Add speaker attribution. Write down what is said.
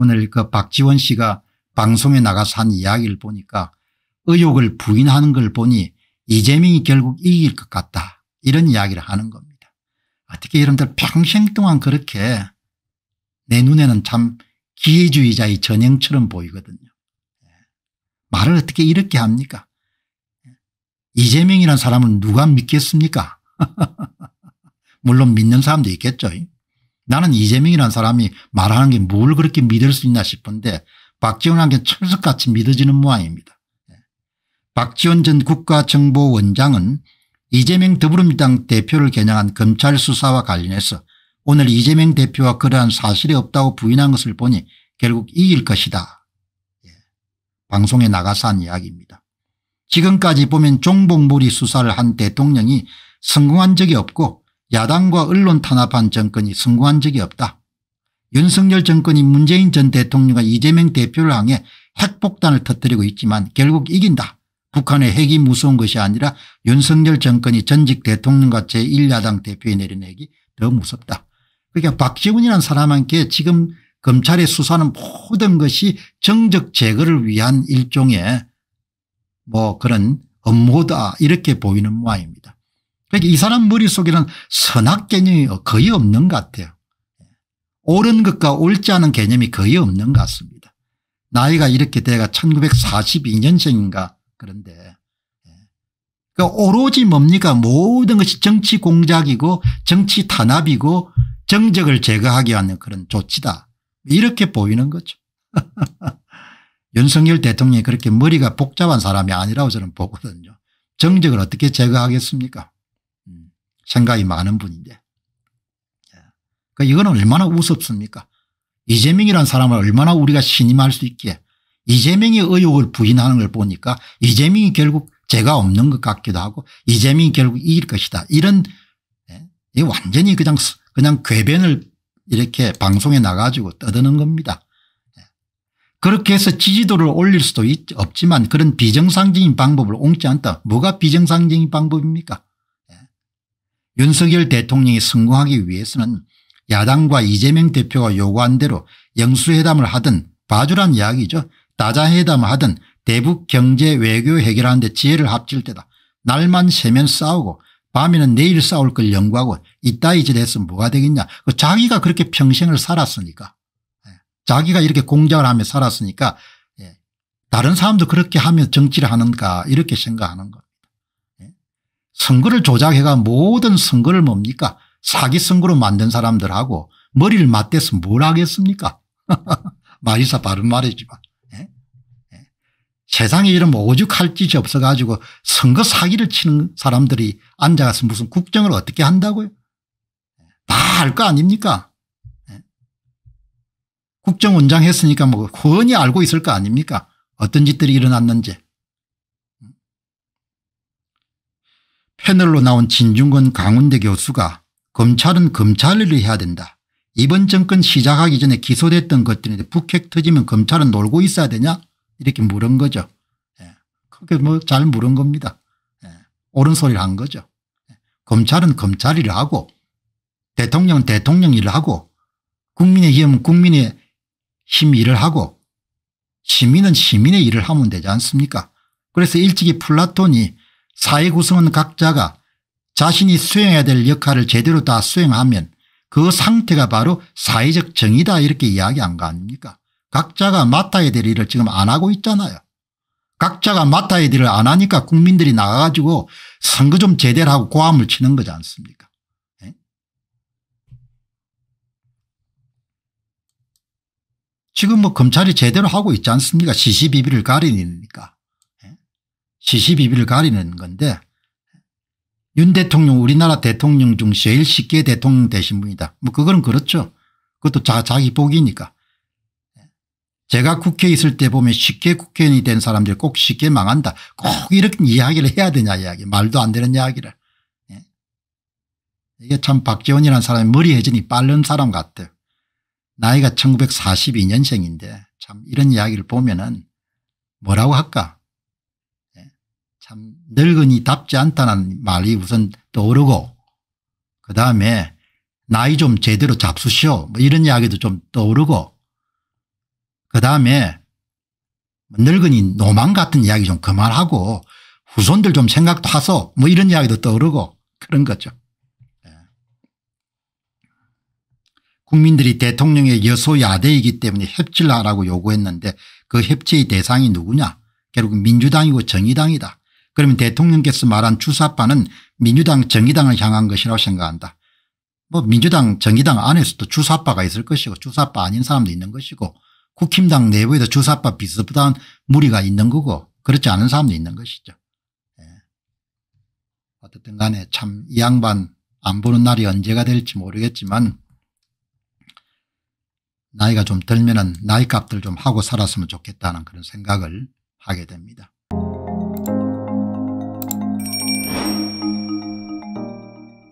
Speaker 1: 오늘 그 박지원 씨가 방송에 나가서 한 이야기를 보니까 의혹을 부인하는 걸 보니 이재명이 결국 이길 것 같다 이런 이야기를 하는 겁니다. 어떻게 여러분들 평생 동안 그렇게 내 눈에는 참 기회주의자의 전형처럼 보이거든요. 예. 말을 어떻게 이렇게 합니까 예. 이재명이라는 사람은 누가 믿겠습니까 물론 믿는 사람도 있겠죠 나는 이재명이라는 사람이 말하는 게 뭘 그렇게 믿을 수 있나 싶은데 박지원한테 철석같이 믿어지는 모양입니다. 예. 박지원 전 국가정보원장은 이재명 더불어민주당 대표를 겨냥한 검찰 수사와 관련해서 오늘 이재명 대표와 그러한 사실이 없다고 부인한 것을 보니 결국 이길 것이다. 예. 방송에 나가서 한 이야기입니다. 지금까지 보면 종북무리 수사를 한 대통령이 성공한 적이 없고 야당과 언론 탄압한 정권이 성공한 적이 없다. 윤석열 정권이 문재인 전 대통령과 이재명 대표를 향해 핵폭탄을 터뜨리고 있지만 결국 이긴다. 북한의 핵이 무서운 것이 아니라 윤석열 정권이 전직 대통령과 제1야당 대표에 내린 핵이 더 무섭다. 그러니까 박지훈이라는 사람한테 지금 검찰의 수사는 모든 것이 정적 제거를 위한 일종의 뭐 그런 업무다 이렇게 보이는 모양입니다. 그러니까 이 사람 머릿속에는 선악 개념이 거의 없는 것 같아요. 옳은 것과 옳지 않은 개념이 거의 없는 것 같습니다. 나이가 이렇게 돼가 1942년생인가 그런데 예. 그러니까 오로지 뭡니까 모든 것이 정치 공작이고 정치 탄압이고 정적을 제거하기 위한 그런 조치다 이렇게 보이는 거죠. 윤석열 대통령이 그렇게 머리가 복잡한 사람이 아니라고 저는 보거든요. 정적을 어떻게 제거하겠습니까 생각이 많은 분인데 예. 그러니까 이건 얼마나 우습습니까 이재명이라 사람을 얼마나 우리가 신임할 수 있기에 이재명의 의혹을 부인하는 걸 보니까 이재명이 결국 죄가 없는 것 같기도 하고 이재명이 결국 이길 것이다 이런 예. 이 완전히 그냥 그냥 궤변을 이렇게 방송에 나가지고 떠드는 겁니다. 예. 그렇게 해서 지지도를 올릴 수도 없지만 그런 비정상적인 방법을 옹지 않다. 뭐가 비정상적인 방법입니까 윤석열 대통령이 성공하기 위해서는 야당과 이재명 대표가 요구한 대로 영수회담을 하든 봐주란 이야기죠. 다자회담을 하든 대북 경제 외교 해결하는 데 지혜를 합칠 때다. 날만 세면 싸우고 밤에는 내일 싸울 걸 연구하고 이따위 짓했으 뭐가 되겠냐. 그 자기가 그렇게 평생을 살았으니까. 예. 자기가 이렇게 공작을 하며 살았으니까 예. 다른 사람도 그렇게 하며 정치를 하는가 이렇게 생각하는 것. 선거를 조작해가 모든 선거를 뭡니까 사기 선거로 만든 사람들하고 머리를 맞대서 뭘 하겠습니까 마이사 바른 말이지만 예? 예. 세상에 이런 오죽할 짓이 없어가지고 선거 사기를 치는 사람들이 앉아가서 무슨 국정을 어떻게 한다고요 다 알 거 아닙니까 예? 국정원장 했으니까 뭐 훤히 그 알고 있을 거 아닙니까 어떤 짓들이 일어났는지 패널로 나온 진중근 강운대 교수가 검찰은 검찰을 해야 된다. 이번 정권 시작하기 전에 기소됐던 것들인데 북핵 터지면 검찰은 놀고 있어야 되냐 이렇게 물은 거죠. 예. 그게 뭐 잘 물은 겁니다. 예. 옳은 소리를 한 거죠. 예. 검찰은 검찰 일을 하고 대통령은 대통령 일을 하고 국민의힘은 국민의 힘 일을 하고 시민은 시민의 일을 하면 되지 않습니까 그래서 일찍이 플라톤이 사회 구성원 각자가 자신이 수행해야 될 역할을 제대로 다 수행하면 그 상태가 바로 사회적 정의다 이렇게 이야기한 거 아닙니까 각자가 맡아야 될 일을 지금 안 하고 있잖아요. 각자가 맡아야 될 일을 안 하니까 국민들이 나가가지고 선거 좀 제대로 하고 고함을 치는 거지 않습니까 네? 지금 뭐 검찰이 제대로 하고 있지 않습니까 시시비비를 가리니까 시시비비를 가리는 건데 윤 대통령 우리나라 대통령 중 제일 쉽게 대통령 되신 분이다. 뭐그거 그렇죠. 그것도 자, 자기 복이니까. 제가 국회에 있을 때 보면 쉽게 국회의원이 된 사람들 꼭 쉽게 망한다. 꼭 이렇게 이야기를 해야 되냐 이야기 말도 안 되는 이야기를. 예. 이게 참 박재원이라는 사람이 머리 회전이 빠른 사람 같아요. 나이가 1942년생인데 참 이런 이야기를 보면 은 뭐라고 할까 참 늙은이답지 않다는 말이 우선 떠오르고 그다음에 나이 좀 제대로 잡수시오 뭐 이런 이야기도 좀 떠오르고 그다음에 늙은이 노망 같은 이야기 좀 그만하고 후손들 좀 생각도 하소 뭐 이런 이야기도 떠오르고 그런 거죠. 네. 국민들이 대통령의 여소야대이기 때문에 협치를 하라고 요구했는데 그 협치의 대상이 누구냐 결국 민주당이고 정의당이다. 그러면 대통령께서 말한 주사파는 민주당 정의당을 향한 것이라고 생각한다. 뭐 민주당 정의당 안에서도 주사파가 있을 것이고 주사파 아닌 사람도 있는 것이고 국힘당 내부에도 주사파 비슷한 무리가 있는 거고 그렇지 않은 사람도 있는 것이죠. 예. 어쨌든 간에 참 이 양반 안 보는 날이 언제가 될지 모르겠지만 나이가 좀 들면은 나이값들 좀 하고 살았으면 좋겠다는 그런 생각을 하게 됩니다.